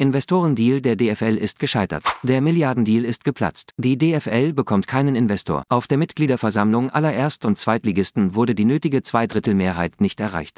Investorendeal der DFL ist gescheitert. Der Milliardendeal ist geplatzt. Die DFL bekommt keinen Investor. Auf der Mitgliederversammlung aller Erst- und Zweitligisten wurde die nötige Zweidrittelmehrheit nicht erreicht.